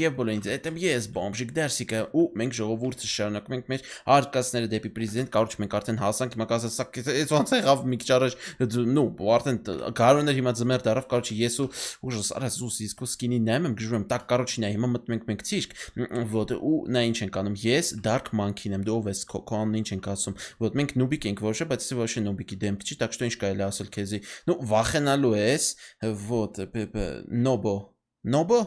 եւ բոլորից այդ եմ ես բոմժիկ դերսիկը ու մենք ժողովուրդը շարունակում ենք մեր հարկածները դեպի պրեզիդենտ կարոջ մենք արդեն հասանք իմ ասած սա ոնց եղավ մի քիչ առաջ նո արդեն գարոներ հիմա ձմեր դարավ կարոջ ես ու ուժս արա զուս իսկո սկինի նայում եմ գժում եմ տակ կարոջին է հիմա մտնում ենք մենք ցիշկ ոտ ու նա ինչ ենք անում ես dark monkey-ն եմ դու ով ես քո անունն ինչ ենք ասում ոտ մենք նուբիկ ենք ոչ է բայց ոչ է նուբիկի դեմք չի так что ինչ կարելի ասել քեզի նո վախենալու ես ոտ նոբո նոբո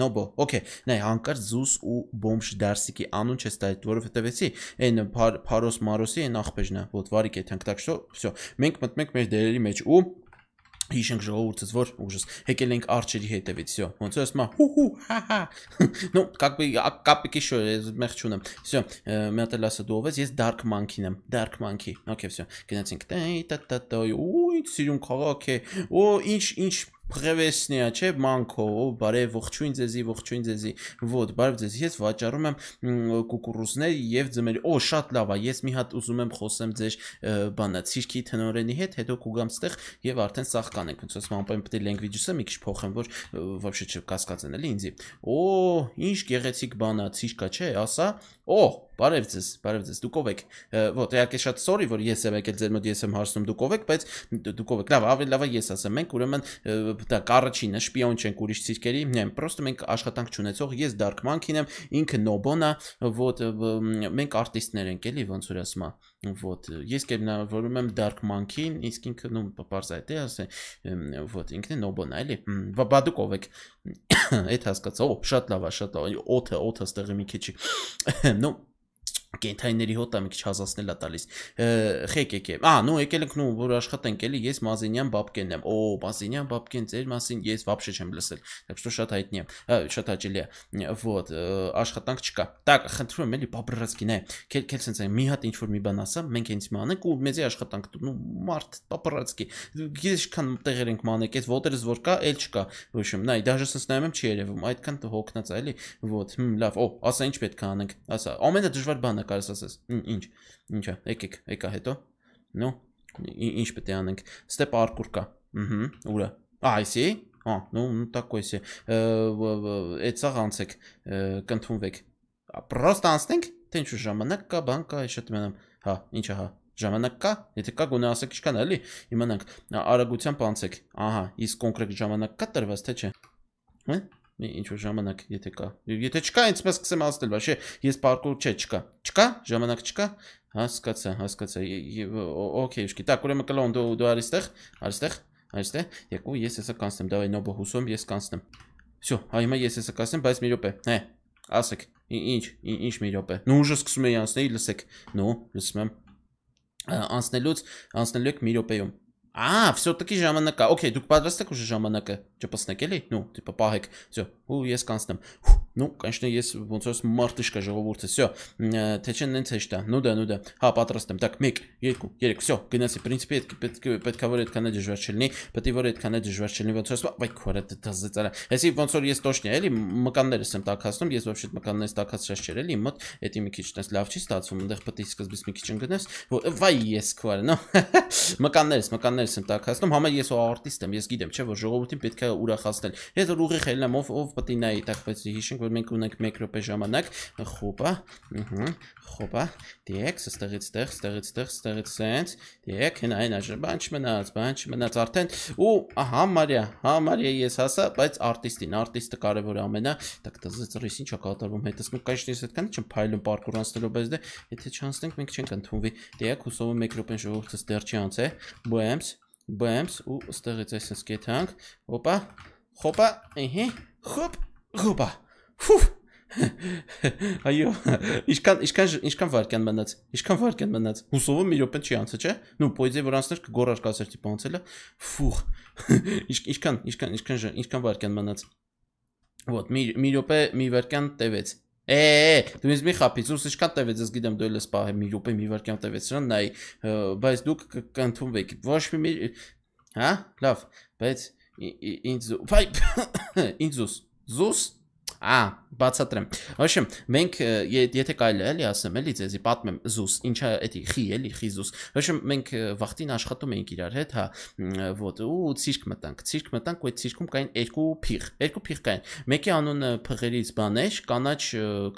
Նոբո, օքեյ, նայ հանկարծ Զուս ու Բոմշ Դարսիկի անուն չես տա այդ, որովհետև էսի այն Փարոս Մարոսի այն ախպեժն է, ոտ վարիկ է թանկ, так что всё, մենք մտնենք մեր դերերի մեջ ու հիշենք ժողովուրդս որ ուժս եկել ենք արջերի հետևից всё ոնց է ասում հուհու հա նո как бы կապիկի շո մեղ չունեմ всё մի հատ լասը դու ով ես ես dark monkey-ն եմ dark monkey okay всё գնացինք տա տա տա ուй սիրուն քաղաք է օ ինչ ինչ Փղևեսնիա, չէ, մանկո, բարև, ողջույն ձեզի, ողջույն ձեզի։ Ոտ, բարև ձեզ։ Ես վաճառում եմ կուկուրուզներ եւ ձմեր։ Օ, շատ լավ է։ Ես մի հատ ուզում եմ խոսեմ ձեր բանը, ցիրկի տնորենի հետ, հետո կուգամ ստեղ եւ արդեն սախ կանենք։ Ոնց ասում ամպեն պետք է language-ը մի քիչ փոխեմ, որ вообще չկասկածեն էլի ինձի։ Օ, ինչ գեղեցիկ բան է, ցիրկա, չէ, ասա։ Օ, Բարև ձեզ, բարև ձեզ։ Դուք ով եք։ Ո՞տ, դե իհարկե շատ sorry, որ ես եմ եկել ձեր մոտ, ես եմ հարցնում դուք ով եք, բայց դուք ով եք։ Լավ, ավելի լավ է ես ասեմ։ Մենք ուրեմն դա կառչինը, շպիոն չենք ուրիշ ցիրկերի, նեմ, պրոստո մենք աշխատանք չունեցող, ես Dark Monkey-ն եմ, ինքը Nobon-ա, ո՞տ մենք արտիստներ ենք, էլի, ոնց որ ասում եմ, ո՞տ։ Ես կերնավորում եմ Dark Monkey-ին, իսկ ինքը նո պարզ է, դե ասե, ո՞տ, ինքն է Nobon-ա, էլի։ Բա դուք ով եք։ Այդ հասկացա։ Օ, շատ լավ է, շատ լավ։ Օթը, օթը ստեղի մի քիչ։ Նո կենթայիների հոտը մի քիչ հազացնել է տալիս։ Խեք եկեք։ Ահա, նո եկել ենք նո որ աշխատենք էլի, ես Մազենյան Բաբկենն եմ։ Օ, Մազենյան Բաբկեն, ձեր մասին ես вообще չեմ լսել։ Так что շատ հայտնի է, շատ հաճելի է։ Вот, աշխատանք չկա։ Так, խնդրում եմ էլի պապրացքին է։ Քել քել sense մի հատ ինչ որ մի բան ասա, մենք հենց մանենք ու մեզի աշխատանք նո մարդ պապրացքի։ Գիշքան տեղեր ենք մանեք, այս ոտերս որ կա, էլ չկա։ Ոչմ, նայ, даже sense նայում եմ չի երևում, այդքան հոգնած է էլի։ Вот, հմ, լավ, օ, ասա ինչ պետք է անենք, ասա։ Ամենը դժվար բանը անը կարես ասես։ Ինչ։ Ինչա, եկեք, եկա հետո։ Նո։ Ինչ պետք է անենք։ Step parkour կա։ Ուհ, ուրա։ Այսի։ Հա, ну, ну такой се։ Այդ ցաղ անցեք, կընթունվեք։ Պրոստ անցնենք, թե ինչ ժամանակ կա, բան կա, շատ մենամ։ Հա, ինչա, հա։ Ժամանակ կա, եթե կա գոնե ասեք ինչքան էլի, իմանանք։ Արագությամբ անցեք։ Ահա, իսկ կոնկրետ ժամանակ կա տրված, թե՞ չէ։ Հա ինչ որ ժամանակ եթե կա։ Եթե չկա, այնպես կսեմ ասել, բաշե, ես պարկուր չէ, չկա։ Չկա, ժամանակ չկա։ Հասկացա, հասկացա։ Օքեյ, ուշքի, так, ուրեմն կլոն դու դու արիստեղ, արիստեղ, արիստեղ։ Եկու ես հեսա կանցնեմ, դավայ նոբո հուսում ես կանցնեմ։ Всё, այ հա, հիմա ես հեսա կանցնեմ, բայց մի րոպե։ Հե, ասեք, ինչ, ինչ մի րոպե։ Նու ուժը սկսում էի անցնել, լսեք։ Նու, լսում եմ։ Անցնելուց, անցնելու եք մի րոպեում։ А, все-таки же аманака. Окей, дук падрастак уже же аманака. Че, поснакели? Ну, типа пахек. Все, у, есть констам. Фух. Ну, конечно, ես ոնց որ մարտիշկա ժողովուրդը, всё, թե չեն նենց հեշտ է։ Ну да, ну да։ Հա, պատրաստ եմ։ Так, 1, 2, 3, всё, գնացի։ Պրինցիպի այդ պետք է պետքա որ այդքան է դժվար չլինի, պետք է որ այդքան է դժվար չլինի, ոնց որ վայ քորը դզեց արա։ Այսի ոնց որ ես точно էլի մկաններս եմ տակածնում, ես вообще մկաններս տակածած չէր էլի, մոտ էդի մի քիչ տես լավ չի ստացվում, այնտեղ պետք է սկզբից մի քիչ ընկնես, որ վայ ես քորը, նո։ Մկաններս, մկաններս եմ տակածնում, համա ես արտիստ եմ, ես գիտեմ, չէ՞ որ ժողովրդին պետքա ուրախացնել։ Ես ուղիղ ելնեմ, ով ով պետք է նայի, так պետք է հիշենք որ մենք ունենք 1 րոպե ժամանակ, խոպա, ըհը, խոպա, դիեք, ստեղից ստեղ, ստեղից ստեղ, ստեղից սենց, դիեք, հնա այն աժը, բան չմնաց, բան չմնաց արդեն, ու համարյա, համարյա ես հասա, բայց արտիստին, արտիստը կարևոր է ամենա, տակ տզեց ռիս ինչա կատարվում, հետս մենք կայշնից հետքան չեմ փայլում պարկուր անցնելով ես դե, եթե չանցնենք մենք չենք ընդունվի, դիեք, հուսովը 1 րոպեն ժողովրդս դեռ չի անց է, բեմս, բեմս ու ստեղից այսպես կեթանք, ոպա, խոպա, ըհի, խոպ, խոպա Ֆուֆ։ Այո, ինչքան ինչքան ինչքան վարքյան մնաց։ Ինչքան վարքյան մնաց։ Հուսովը մի րոպե չի անցա, չէ՞։ Նու պոյզե որ անցներ կգորար կասեր տիպ անցելը։ Ֆուխ։ Ինչքան ինչքան ինչքան ինչքան վարքյան մնաց։ Вот, մի մի րոպե մի վարքյան տևեց։ Է, դու ինձ մի խափից, ուրս ինչքան տևեց, ես գիտեմ դու ես սպահե մի րոպե մի վարքյան տևեց սրան, նայ, բայց դուք կընդունվեք։ Ոչ մի հա, լավ, բայց ինձ ինձ զուս զուս Ա, բացատրեմ։ Ոչմ, մենք եթե կարելի է, էլի ասեմ, էլի ձեզի պատմեմ զուս, ինչա էդի խի, էլի խի զուս։ Ոչմ, մենք վախտին աշխատում էինք իրար հետ, հա, ոտ ու ցիրկ մտանք։ Ցիրկ մտանք ու այդ ցիրկում կային երկու փիղ, երկու փիղ կային։ Մեկի անունը փղերից բան էր, կանաչ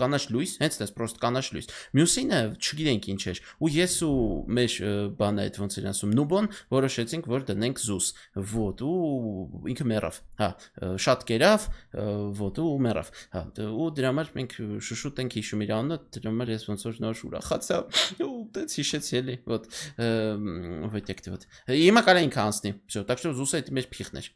կանաչ լույս, հենց դες պրոստ կանաչ լույս։ Մյուսինը չգիտենք ինչ էր։ Ու ես ու մեր բանը այդ ոնց էր ասում, նուբոն որոշեցինք, որ դնենք զուս։ Ոտ ու ինքը մեռավ, հա, շատ կերավ, ոտ ու մեռավ։ Հա, դե ու դրա համար մենք շուշուտ ենք հիշում իր անունը, դրա համար ես ոնց որ նոր ուրախացա, ու դից հիշեցի էլի, вот, вот як-то вот. Հիմա կարա ինքը անցնի։ Всё, так что զուսը այդ մեր փիղն էր։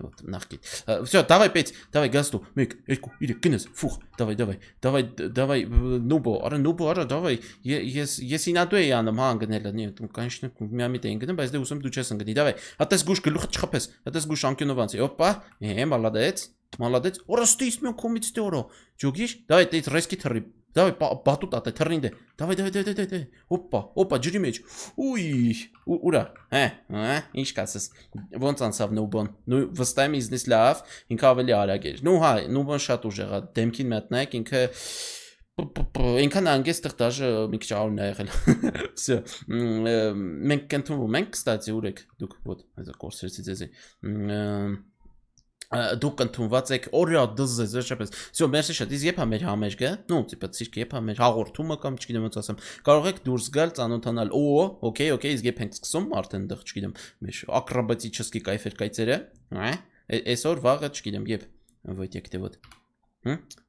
Вот, նախկի։ Всё, давай петь, давай գաստու։ 1 2 3 գնես, ֆուխ, давай, давай, давай, давай, նուբո, արա նուբո, արա, давай։ Ես ես ինատու էի անում, հա, անգնելը, նի, конечно, միամիտ էին գնում, բայց դե ուսում դու չես ընկնի։ Давай, հա տես գուշ գլուխը չխփես, հա տես գուշ անկյունով անցի։ Օպա, հե, մալադեց։ Մալադեց, որը ստիս մի կոմից տեոრო։ Ջոգիշ, դայ դեյ ռեսկի թռի։ Դայ բատուտ ատե թռնին դե։ Դավայ դայ դայ դայ դայ։ Հոպա, հոպա ջրի մեջ։ Ուի, ուրա։ Հա, հա, ինչ կասես։ Ոնց անցավ Նոբոն։ Նու վստահ եմ իզնից լավ, ինքը ավելի արագ էր։ Նու հա, Նոբոն շատ ուժեղ է։ Դեմքին մտնակ ինքը Ինքան անգեստեղ դաժը մի քիչ արուն է եղել։ Всё։ Մենք կընթվում ենք, կստացի ուրեք դուք ոտ, այս կորսերից էսի։ Ամ դուք ընդունված եք օրյա դզեզ էշպես։ Всё, մերսի շատ։ Իսկ եփա մեր համերգը, նո, տիպը ցիրկ եփա մեր հաղորդումը կամ չգիտեմ ոնց ասեմ։ Կարող եք դուրս գալ, ծանոթանալ։ Օ, օքեյ, օքեյ, իսկ եփ ենք սկսում արդեն դեռ չգիտեմ։ Մեր ակրոբատիկի չսկի կայֆեր կայծերը։ Հա։ Այսօր վաղը չգիտեմ, եփ։ Вот я где вот.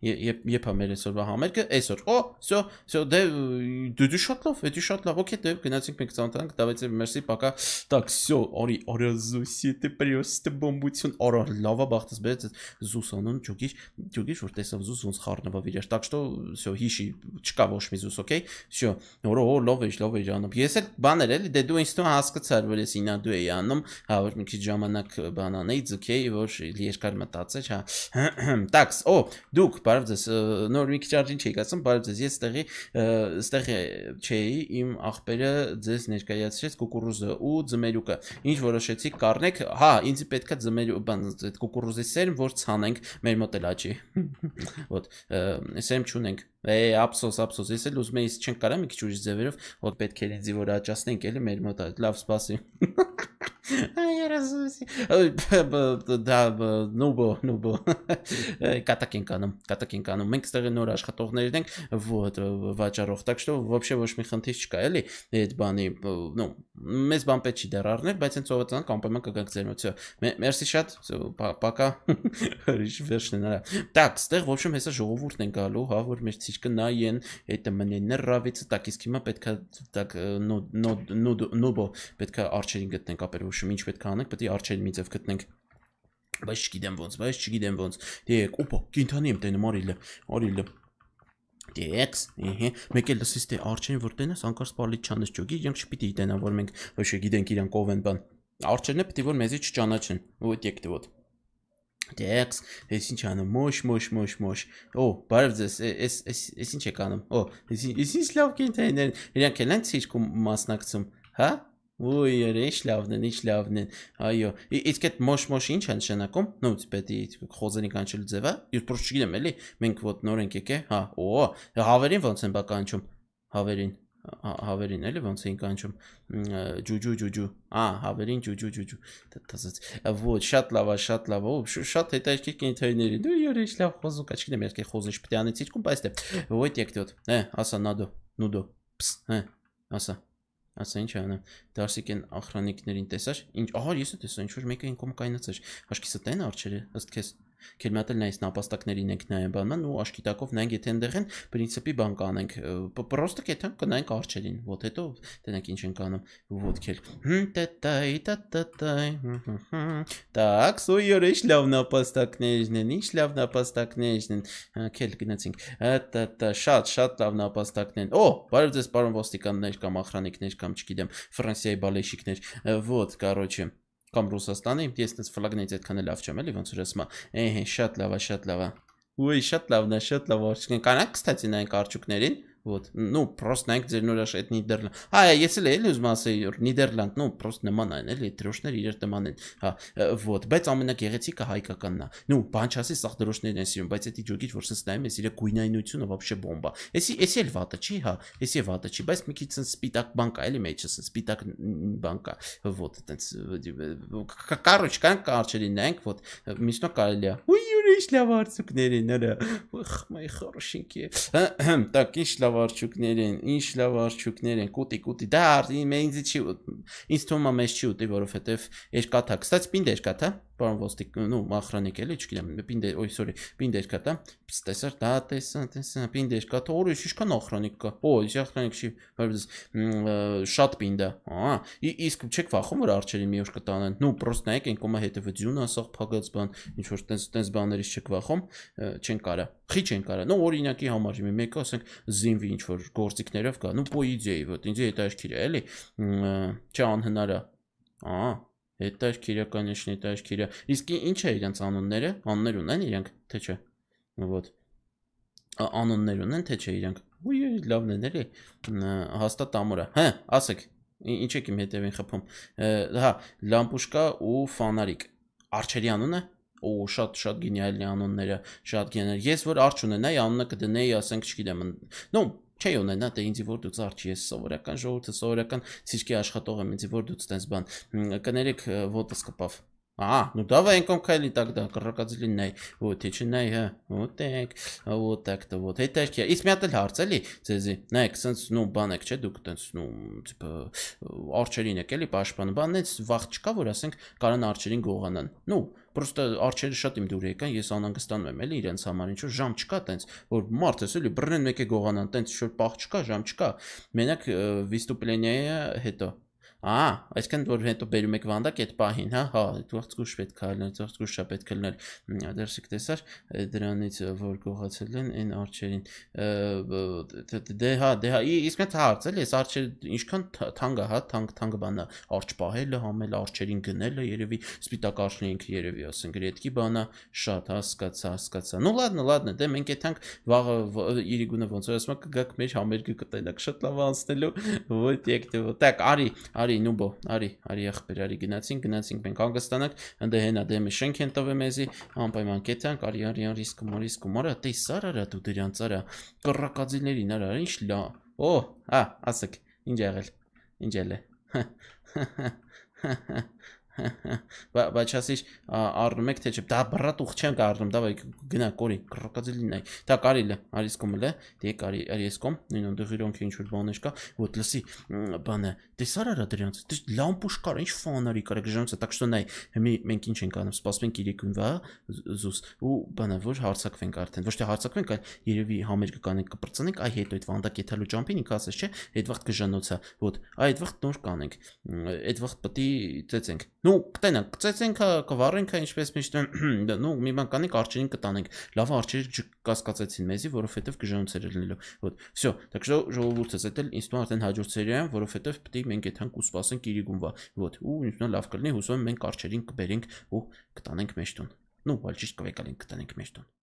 Եփ եփա մեր այսօրվա համերգը այսօր։ Օ, всё, всё, դե դու շատ լավ, դու շատ լավ, օքեյ, դե գնացինք մենք ծանոթանանք, давайте մերսի, пока. Так, всё, արի, արա զուսի, ты просто бомбություն, արա լավա բախտս բերեց զուսանում, ճուգիշ, ճուգիշ որ տեսավ զուս ոնց խառնվավ իրար։ Так что, всё, հիշի, չկա ոչ մի զուս, օքեյ։ Всё, նորո, լավ է, լավ է անում։ Ես էլ բաներ էլի, դե դու ինձ դու հասկացար, որ ես ինա դու էի անում, հա, որ մի քիչ ժամանակ բանանեի, օքեյ, որ երկար մտածեց, հա։ Так, օ Դուք, բարև ձեզ, նոր մի քիչ արժին չէի ասում, բարև ձեզ, ես տեղի ստեղ չէի, իմ ախպերը ձեզ ներկայացրեց կուկուրուզը ու ձմերուկը։ Ինչ որոշեցիք կառնեք։ Հա, ինձ պետքա ձմերու, բան, այդ կուկուրուզի սերմ, որ ցանենք, մեր մոտ էլ աճի։ Ոտ, սերմ չունենք Է, ափսոս, ափսոս, ես էլ ուզում եի չեն կարա մի քիչ ուրիշ ձևերով, որ պետք էր ինձի որ աճացնենք, էլի մեր մոտ լավ սպասի։ Այերազուսի։ Դա նոբո, նոբո։ Կատակ ենք անում, կատակ ենք անում։ Մենք ստեղի նոր աշխատողներն ենք, вот, վաճառող, так что вообще ոչ մի խնդիր չկա, էլի, այդ բանի, ну, մեզ բան պետք չի դեռ առնել, բայց հենց ովացանք անպայման կգանք ձեր մոտ։ Մերսի շատ, пока։ Հրիշ վերջն է նրա։ Так, ստեղ, в общем, հեսա ժողովուրդն են գալու, հա, որ մեր слишком наен, это мне не нравится, так իսկ հիմա պետքա так նոբո պետքա արջերին գտնենք, ապերուշում ինչ պետքա անենք, պետք է արջերին մի ձև գտնենք բայց չգիտեմ ոնց, բայց չգիտեմ ոնց։ Դե, օպա, կինթանի եմ տենում արիլը, արիլը։ Դեքս, ըհը, մեկ էլ լսես թե արջերին որ տենես, անկարծ պալիչանս ճոգի, իրանք չպիտի գիտենան որ մենք ոչ գիտենք իրանք ով են բան։ Արջերն է պիտի որ մեզի չճանաչեն։ Ոտ եկտեվոտ։ Տեքս, ես ինչ անում, մոշ, մոշ, մոշ, մոշ։ Օ, բարև ձեզ, ես ես ես ինչ եք անում։ Օ, ես ես ինչ լավ կենթայիններ, իրանք են այն ցիրկում մասնակցում, հա? Ոյ, ինչ լավն են, ինչ լավն են։ Այո, իսկ այդ մոշ մոշ ինչ է նշանակում։ Նույնպես պետք է խոզերի կանչելու ձևը, ես պրոջ չգիտեմ էլի, մենք ոտ նոր ենք եկե, հա։ Օ, հա, հավերին ոնց են բականչում։ Հավերին։ Հա, հավերին էլի ոնց էին կանչում ջուջու ջուջու ա հավերին ջուջու ջուջու դասած ոչ շատ լավ է շատ լավ է շատ հետաքրքիր կենթայիների դու երիշ լավ խոզուկ աչքին եմ երկե խոզը շպտյանից իջքում բայց դե ոյտ եկտյոտ հե ասա նադո նուդո պս հե ասա ասա ինչ անա դարսիկեն охранիկներին տեսար ինչ ահա ես է տեսա ինչ որ մեկը ինքոմ կայնացար աշկիսը տեն արջերը ըստ քեզ Գերմատել նայես նապաստակների ինքնային բանան ու աշկիտակով նայենք եթե այնտեղ են principi բան կանենք։ Պրոստը կետը կնայենք արջերին, ոտ հետո տենակ ինչ ենք անում ոդքել։ Տտայ տտայ։ Так, սույր ի՞նչ լավ նապաստակներն են, ի՞նչ լավ նապաստակներն են։ Քել գնացինք։ Տտա շատ շատ լավ նապաստակներ։ Օ, բարև ձեզ, պարոն ոստիկաններ կամ ախրանիկներ կամ չգիտեմ, Ֆրանսիայի բալեշիկներ։ Ոտ, короче կամ Ռուսաստանը, ես այնպես ֆլագներից այդքան էլ լավ չեմ, էլի ոնց որ ասում եմ, էհ, շատ լավ է, շատ լավ է։ Ուի, շատ լավն է, շատ լավ արժեք։ Կանաք, կստացի նայենք արջուկներին։ Вот. Ну, просто նայեք ձեր նորաշ այդ Նիդերլանդ։ հա, հա, ես էլ էլի ուզում ասեի, որ Նիդերլանդ, ну, просто նման այն էլի, դրոշները իրար նման են։ Հա, вот, բայց ամենակեղեցիկը հայկականն է։ Ну, բան չասի, սա դրոշներն են սիրում, բայց էդի ջոկիչ որ sense նայում ես, իր գույնայնությունը вообще բոմբա։ Էսի, էսի էլ վատը չի, հա, էսի է վատը չի, բայց մի քիչ sense սպիտակ բանկա էլի մեջը, sense սպիտակ բանկա։ Вот, այտենց կարոչ կան կարճերի նայենք, вот, միշտ կարելի է։ Ու յուրիշ լավ արցուկներ են, հա։ Ուխ, մայ խորշինքի։ Так, ինչ լավ լավ արջուկներ են, ինչ լավ արջուկներ են, կուտի կուտի։ Դա արդեն ինձ չի ինձ թվում է մեզ չի ուտի, որովհետև երկաթա։ Կստաց պինդ երկաթա պարոն ոստիկ, նո, ախրանիկ էլի, չգիտեմ, պինդեր, օյ, սորի, պինդեր կա տա, տեսար, դա տեսա, տեսա, պինդեր կա, թող օրը ինչքան ախրանիկ կա։ Օ, այս ախրանիկ չի, բայց շատ պինդ է։ Ահա, իսկ չեք վախում որ արջերի մի օր կտանեն։ Նո, պրոստ նայեք, այն կոմա հետևություն ասող փակած բան, ինչ որ տենց տենց բաներից չեք վախում, չեն կարա։ Խիչ են կարա։ Նո, օրինակի համար մի մեկը, ասենք, զինվի ինչ որ գործիքներով կա։ Նո, պոիդեի, ոտ, ինձ հետաքրքիր է, էլի։ Չի անհնար է։ Ահա Հետարք իրականիշն է, հետարք իրա։ Իսկ ինչ է իրենց անունները, անուններ ունեն իրենք, թե չէ։ Ոտ։ Անուններ ունեն, թե չէ իրենք։ Ու լավն են էլի, հաստատ ամորա։ Հա, ասեք, ինչ եք իմ հետևին խփում։ Հա, լամպուշկա ու ֆանարիկ։ Արչերի անունը ու շատ շատ գենիալի անունները, շատ գեներ։ Ես որ արջ ունենայի, անունը կդնեի, ասենք, չգիտեմ։ Նո, չէի ունենա դե ինձ որ դուց արջի ես սովորական ժողովուրդը սովորական ցիրկի աշխատող եմ ինձ որ դուց տես բան կներեք ոտս կպավ А, ну давай инкомкайли тогда, կրակածլիննայ, ոթի չնայ, հա, ոթեք, ոթեք-տը ոթ, հետ էրք է, իսկ մի հատ էլ հարց էլի, ձեզի, նայեք, սենց, նու, բան եք, չէ, դուք տենց, նու, տիպը, արջերին եք էլի, պաշպան, բան, նենց վաղ չկա, որ ասենք, կարան արջերին գողանան, նու, Պրոստը արջերը շատ իմ դուր եկան, ես անհանգստանում եմ, էլի իրենց համար ինչ որ ժամ չկա տենց, որ մարդս էլի բռնեն մեկ է գողանան, տենց ինչ որ պահ չկա, ժամ չկա։ Մենակ վիստուպլենիա հետո Ահա, այսքան որ հետո բերում եք վանդակ այդ պահին, հա, հա, ծողցկուշ պետք է լինել, ծողցկուշա պետք է լինել։ Դերսիկ տեսար դրանից որ գողացել են այն արջերին։ Դե հա, դե հա, իսկ այդ հարց էլի, այս արջերը ինչքան թանկ է, հա, թանկ թանկ բանա, արջ պահելը, համել արջերին գնելը, երևի սպիտակ արջն ենք երևի, ասենք, դետքի բանա շատ, հա, հասկացա, հասկացա։ Ну ладно, ладно, դե մենք այդանք վաղը իրիգունը ոնց որ ասում եք գաք մեր համերգը կտենակ շատ լավ անցնելու, ոտ եկտե, ոտ արի, արի Արի նուբո, արի, արի ախպեր, արի գնացինք, գնացինք մենք հանգստանանք, ընդ հենա դեմը շենք են տվել մեզի, անպայման կետանք, արի, արի, արի, սկմորի, սկմորա, տե սար արա դու դրան ծարա, կռակածիլերին արա, ինչ լա։ Օ, հա, ասեք, ինչ եղել։ Ինչ ելե։ Բայց ասես առնում եք թե չէ, դա բրատուղ չեն կառնում, դա բայ գնա կորի, կրոկոդիլին այ։ Դա կարիլ է, արիս կոմը լե, դե կարի, արիս կոմ, նույն այնտեղ իրանք ինչ որ բաներ կա, ոտ լսի, բանը, տեսար արա դրանց, դե լամպուշ կար, ինչ ֆանարի կար, դրանց, так что նայ, մենք ինչ ենք անում, սպասենք 3 ու 6 զուս ու բանը որ հարցակվենք արդեն, ոչ թե հարցակվենք, այլ երևի համերգը կանենք կպրծնենք, այ հետո այդ վանդակ եթալու ջամփին ինքը ասես չէ, այդ վաղ կժանոցա, ոտ, այդ վաղ նոր կանենք, այդ վաղ պետք է ծեցենք, Ну, կտենանք, կծեցենք, կվառենք, ինչպես միշտ, ну, մի բան կանենք, արջերին կտանենք։ Լավ արջերը չկասկածեցին մեզի, որովհետև գժանցեր լինելու։ Вот. Всё, так что ժողովուրդս էտել ինստու արդեն հաջորդ սերիայում, որովհետև պիտի մենք եթանք ու սպասենք Իրիգունվա։ Вот. Ու ինքնա լավ կլինի, հուսով եմ մենք արջերին կբերենք ու կտանենք մեր տուն։ Ну, բալջիշ կվեկալին կտանենք մեր տուն։